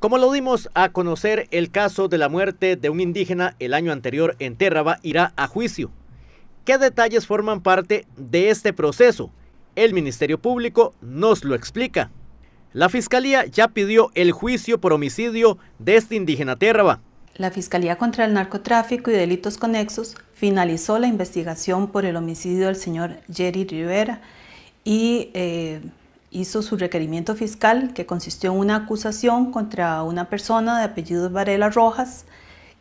Como lo dimos a conocer, el caso de la muerte de un indígena el año anterior en Terraba irá a juicio. ¿Qué detalles forman parte de este proceso? El Ministerio Público nos lo explica. La Fiscalía ya pidió el juicio por homicidio de este indígena Terraba. La Fiscalía contra el Narcotráfico y Delitos Conexos finalizó la investigación por el homicidio del señor Jerry Rivera y eh, hizo su requerimiento fiscal que consistió en una acusación contra una persona de apellido Varela Rojas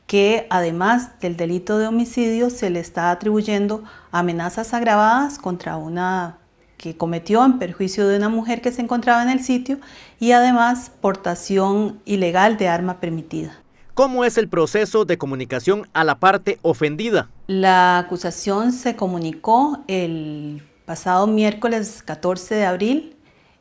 que además del delito de homicidio se le está atribuyendo amenazas agravadas contra una que cometió en perjuicio de una mujer que se encontraba en el sitio y además portación ilegal de arma permitida. ¿Cómo es el proceso de comunicación a la parte ofendida? La acusación se comunicó el pasado miércoles 14 de abril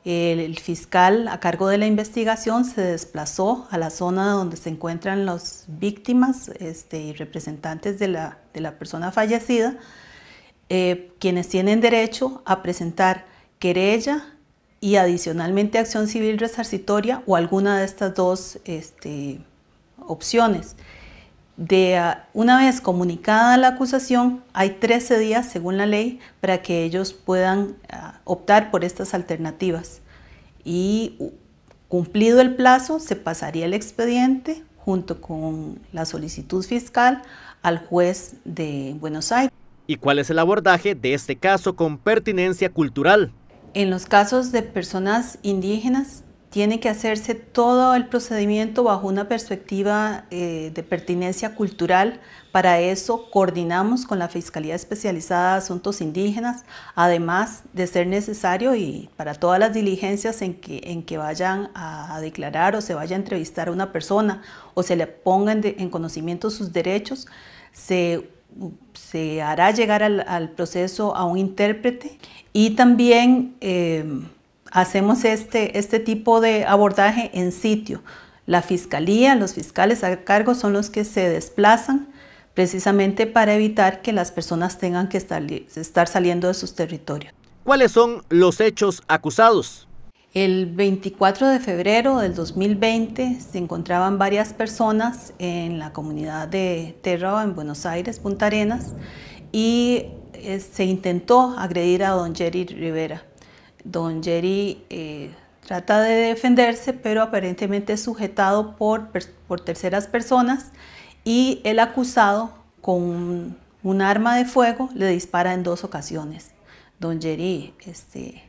el fiscal a cargo de la investigación se desplazó a la zona donde se encuentran las víctimas este, y representantes de la, persona fallecida, eh, quienes tienen derecho a presentar querella y adicionalmente acción civil resarcitoria o alguna de estas dos este, opciones. De ah, una vez comunicada la acusación, hay 13 días, según la ley, para que ellos puedan ah, optar por estas alternativas. Y cumplido el plazo, se pasaría el expediente junto con la solicitud fiscal al juez de Buenos Aires. ¿Y cuál es el abordaje de este caso con pertinencia cultural? En los casos de personas indígenas tiene que hacerse todo el procedimiento bajo una perspectiva eh, de pertinencia cultural. Para eso coordinamos con la Fiscalía Especializada de Asuntos Indígenas, además de ser necesario y para todas las diligencias en que, vayan a, declarar o se vaya a entrevistar a una persona o se le pongan en, conocimiento sus derechos, se hará llegar al, proceso a un intérprete y también eh, hacemos este, este tipo de abordaje en sitio. La fiscalía, los fiscales a cargo son los que se desplazan precisamente para evitar que las personas tengan que estar, estar saliendo de sus territorios. ¿Cuáles son los hechos acusados? El 24 de febrero del 2020 se encontraban varias personas en la comunidad de Terra, en Buenos Aires, Punta Arenas, y eh, se intentó agredir a don Jerry Rivera. Don Jerry eh, trata de defenderse, pero aparentemente es sujetado por, terceras personas y el acusado con un arma de fuego le dispara en dos ocasiones. Don Jerry este,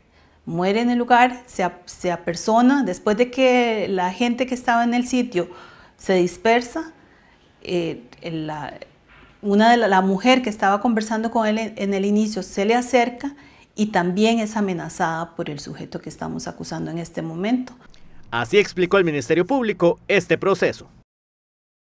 muere en el lugar, se, apersona, después de que la gente que estaba en el sitio se dispersa, eh, la, una de la, mujer que estaba conversando con él en, el inicio se le acerca y también es amenazada por el sujeto que estamos acusando en este momento. Así explicó el Ministerio Público este proceso.